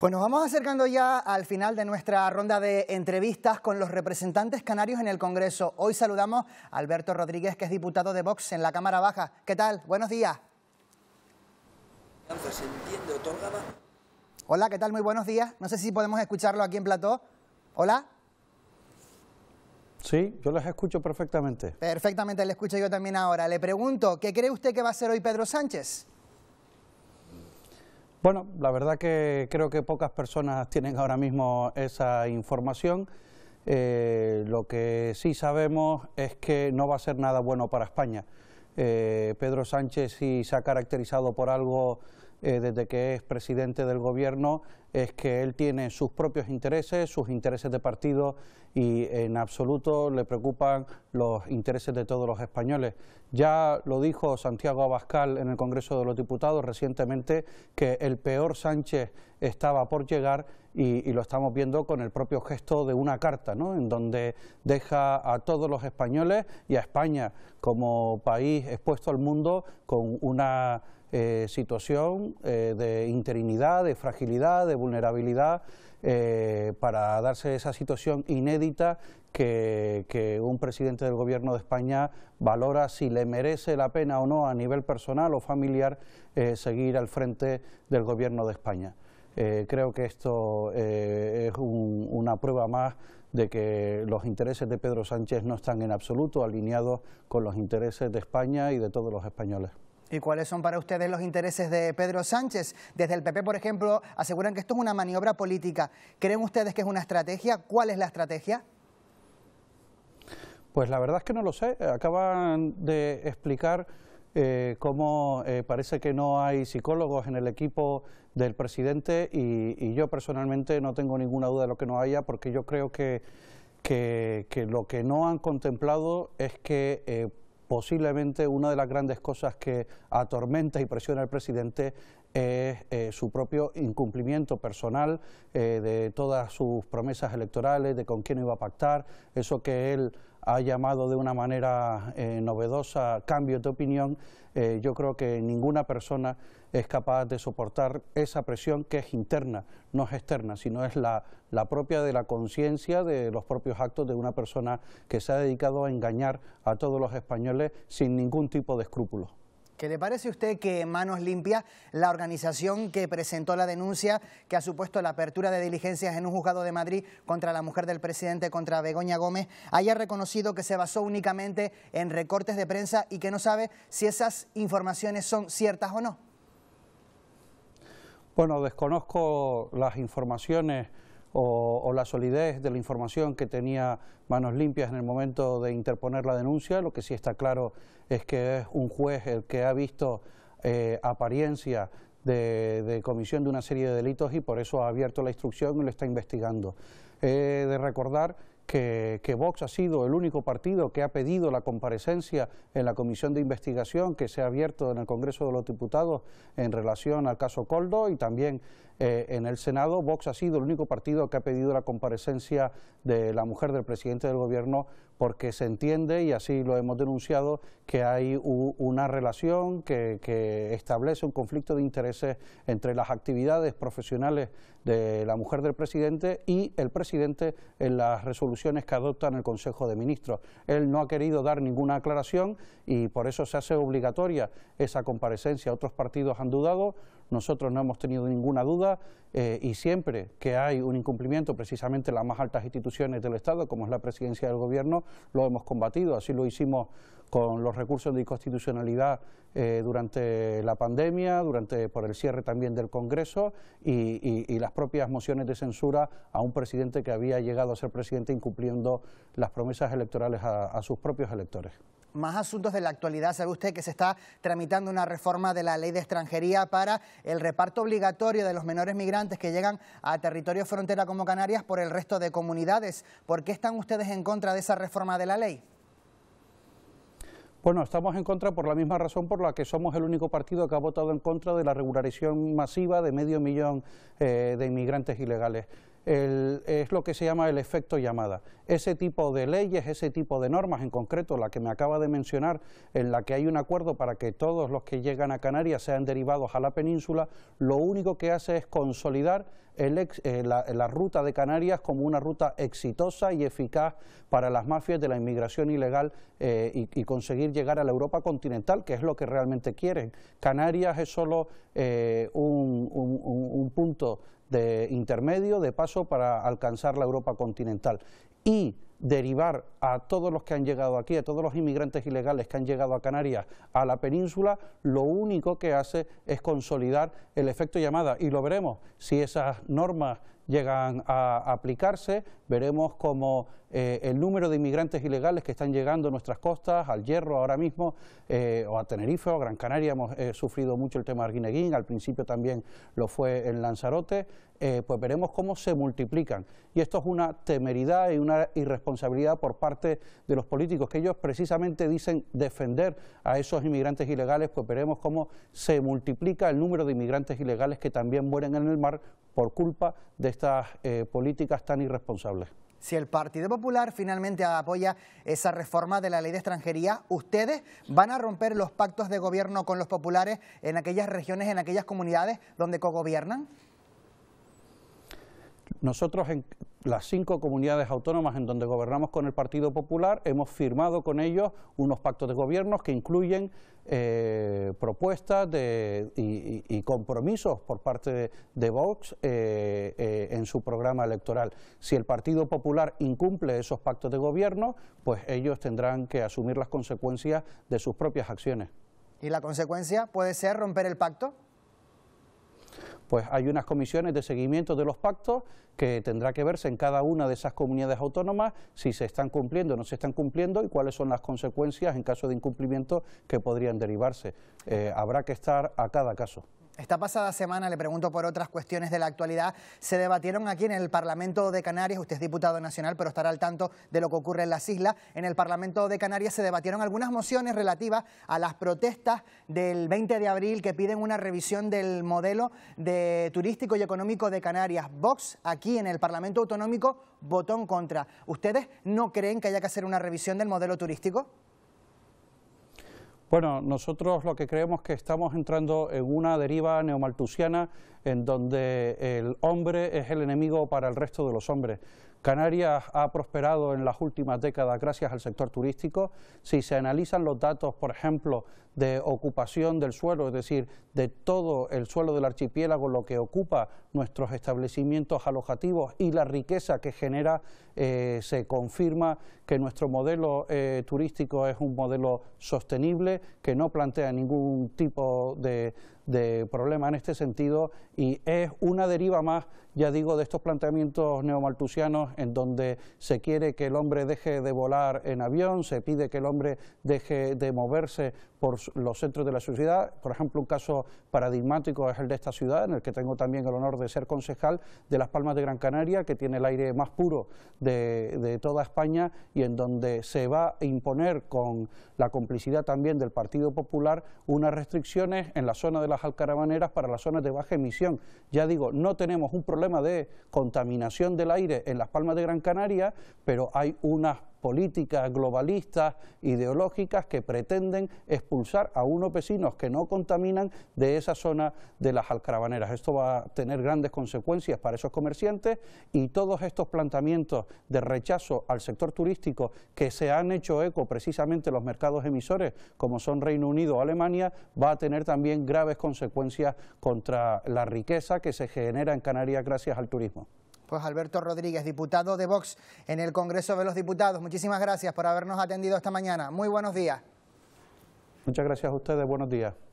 Bueno, pues nos vamos acercando ya al final de nuestra ronda de entrevistas con los representantes canarios en el Congreso. Hoy saludamos a Alberto Rodríguez, que es diputado de Vox en la Cámara Baja. ¿Qué tal? Buenos días. Hola, ¿qué tal? Muy buenos días. No sé si podemos escucharlo aquí en plató. Hola. Sí, yo los escucho perfectamente. Perfectamente, le escucho yo también ahora. Le pregunto, ¿qué cree usted que va a hacer hoy Pedro Sánchez? Bueno, la verdad que creo que pocas personas tienen ahora mismo esa información. Eh, lo que sí sabemos es que no va a ser nada bueno para España. Eh, Pedro Sánchez sí se ha caracterizado por algo eh, desde que es presidente del gobierno es que él tiene sus propios intereses, sus intereses de partido y en absoluto le preocupan los intereses de todos los españoles. Ya lo dijo Santiago Abascal en el Congreso de los Diputados recientemente que el peor Sánchez estaba por llegar y, lo estamos viendo con el propio gesto de una carta, ¿no? en donde deja a todos los españoles y a España como país expuesto al mundo con una eh, situación eh, de interinidad, de fragilidad, de vulnerabilidad eh, para darse esa situación inédita que, un presidente del Gobierno de España valora si le merece la pena o no a nivel personal o familiar eh, seguir al frente del Gobierno de España. Eh, creo que esto es una prueba más de que los intereses de Pedro Sánchez no están en absoluto alineados con los intereses de España y de todos los españoles. ¿Y cuáles son para ustedes los intereses de Pedro Sánchez? Desde el PP, por ejemplo, aseguran que esto es una maniobra política. ¿Creen ustedes que es una estrategia? ¿Cuál es la estrategia? Pues la verdad es que no lo sé. Acaban de explicar eh, cómo eh, parece que no hay psicólogos en el equipo del presidente y, yo personalmente no tengo ninguna duda de lo que no haya porque yo creo que, lo que no han contemplado es que... Eh, posiblemente una de las grandes cosas que atormenta y presiona al presidente es eh, su propio incumplimiento personal eh, de todas sus promesas electorales, de con quién iba a pactar, eso que él ha llamado de una manera eh, novedosa cambio de opinión, eh, yo creo que ninguna persona es capaz de soportar esa presión que es interna, no es externa, sino es la, la propia de la conciencia de los propios actos de una persona que se ha dedicado a engañar a todos los españoles sin ningún tipo de escrúpulo. ¿Qué le parece a usted que Manos Limpias, la organización que presentó la denuncia que ha supuesto la apertura de diligencias en un juzgado de Madrid contra la mujer del presidente, contra Begoña Gómez, haya reconocido que se basó únicamente en recortes de prensa y que no sabe si esas informaciones son ciertas o no? Bueno, desconozco las informaciones o, la solidez de la información que tenía manos limpias en el momento de interponer la denuncia. Lo que sí está claro es que es un juez el que ha visto eh, apariencia de, comisión de una serie de delitos y por eso ha abierto la instrucción y lo está investigando. He de recordar que, que, Vox ha sido el único partido que ha pedido la comparecencia en la comisión de investigación que se ha abierto en el Congreso de los Diputados en relación al caso Coldo y también eh, en el Senado, Vox ha sido el único partido que ha pedido la comparecencia de la mujer del presidente del gobierno porque se entiende, y así lo hemos denunciado, que hay una relación que, establece un conflicto de intereses entre las actividades profesionales de la mujer del presidente y el presidente en las resoluciones que adopta en el Consejo de Ministros. Él no ha querido dar ninguna aclaración y por eso se hace obligatoria esa comparecencia. Otros partidos han dudado, nosotros no hemos tenido ninguna duda eh, y siempre que hay un incumplimiento, precisamente en las más altas instituciones del Estado, como es la presidencia del Gobierno, lo hemos combatido. Así lo hicimos con los recursos de inconstitucionalidad eh, durante la pandemia, durante por el cierre también del Congreso y, las propias mociones de censura a un presidente que había llegado a ser presidente incumpliendo las promesas electorales a sus propios electores. Más asuntos de la actualidad. Sabe usted que se está tramitando una reforma de la ley de extranjería para el reparto obligatorio de los menores migrantes que llegan a territorios frontera como Canarias por el resto de comunidades. ¿Por qué están ustedes en contra de esa reforma de la ley? Bueno, estamos en contra por la misma razón por la que somos el único partido que ha votado en contra de la regularización masiva de medio millón eh, de inmigrantes ilegales es lo que se llama el efecto llamada. Ese tipo de leyes, ese tipo de normas, en concreto la que me acaba de mencionar, en la que hay un acuerdo para que todos los que llegan a Canarias sean derivados a la península, lo único que hace es consolidar eh, la, ruta de Canarias como una ruta exitosa y eficaz para las mafias de la inmigración ilegal eh, y, conseguir llegar a la Europa continental, que es lo que realmente quieren. Canarias es solo eh, un punto de intermedio, de paso para alcanzar la Europa continental y derivar a todos los que han llegado aquí, a todos los inmigrantes ilegales que han llegado a Canarias, a la península, lo único que hace es consolidar el efecto llamada. Y lo veremos si esas normas llegan a aplicarse, veremos cómo eh, el número de inmigrantes ilegales que están llegando a nuestras costas, al Hierro ahora mismo, eh, o a Tenerife o a Gran Canaria, hemos eh, sufrido mucho el tema de Arguineguín, al principio también lo fue en Lanzarote, pues veremos cómo se multiplican. Y esto es una temeridad y una irresponsabilidad por parte de los políticos, que ellos precisamente dicen defender a esos inmigrantes ilegales, pues veremos cómo se multiplica el número de inmigrantes ilegales que también mueren en el mar por culpa de estas eh, políticas tan irresponsables. Si el Partido Popular finalmente apoya esa reforma de la ley de extranjería, ustedes van a romper los pactos de gobierno con los populares en aquellas regiones, en aquellas comunidades donde cogobiernan. Nosotros en las cinco comunidades autónomas en donde gobernamos con el Partido Popular, hemos firmado con ellos unos pactos de gobierno que incluyen eh, propuestas y, compromisos por parte de, Vox eh, eh, en su programa electoral. Si el Partido Popular incumple esos pactos de gobierno, pues ellos tendrán que asumir las consecuencias de sus propias acciones. ¿Y la consecuencia puede ser romper el pacto? pues hay unas comisiones de seguimiento de los pactos que tendrá que verse en cada una de esas comunidades autónomas si se están cumpliendo o no se están cumpliendo y cuáles son las consecuencias en caso de incumplimiento que podrían derivarse. Eh, habrá que estar a cada caso. Esta pasada semana, le pregunto por otras cuestiones de la actualidad, se debatieron aquí en el Parlamento de Canarias, usted es diputado nacional, pero estará al tanto de lo que ocurre en las islas, en el Parlamento de Canarias se debatieron algunas mociones relativas a las protestas del 20 de abril que piden una revisión del modelo de turístico y económico de Canarias. Vox, aquí en el Parlamento Autonómico, votó en contra. ¿Ustedes no creen que haya que hacer una revisión del modelo turístico? Bueno, nosotros lo que creemos que estamos entrando en una deriva neomaltusiana en donde el hombre es el enemigo para el resto de los hombres. Canarias ha prosperado en las últimas décadas gracias al sector turístico. Si se analizan los datos, por ejemplo, de ocupación del suelo, es decir, de todo el suelo del archipiélago, lo que ocupa nuestros establecimientos alojativos y la riqueza que genera, eh, se confirma que nuestro modelo eh, turístico es un modelo sostenible, que no plantea ningún tipo de de problema en este sentido y es una deriva más, ya digo, de estos planteamientos neomaltusianos en donde se quiere que el hombre deje de volar en avión, se pide que el hombre deje de moverse por los centros de la sociedad. Por ejemplo, un caso paradigmático es el de esta ciudad, en el que tengo también el honor de ser concejal de Las Palmas de Gran Canaria, que tiene el aire más puro de, de toda España y en donde se va a imponer con la complicidad también del Partido Popular unas restricciones en la zona de la las para las zonas de baja emisión. Ya digo, no tenemos un problema de contaminación del aire en las Palmas de Gran Canaria, pero hay unas políticas globalistas, ideológicas, que pretenden expulsar a unos vecinos que no contaminan de esa zona de las alcarabaneras. Esto va a tener grandes consecuencias para esos comerciantes y todos estos planteamientos de rechazo al sector turístico que se han hecho eco precisamente los mercados emisores, como son Reino Unido o Alemania, va a tener también graves consecuencias contra la riqueza que se genera en Canarias gracias al turismo. Pues Alberto Rodríguez, diputado de Vox en el Congreso de los Diputados, muchísimas gracias por habernos atendido esta mañana. Muy buenos días. Muchas gracias a ustedes, buenos días.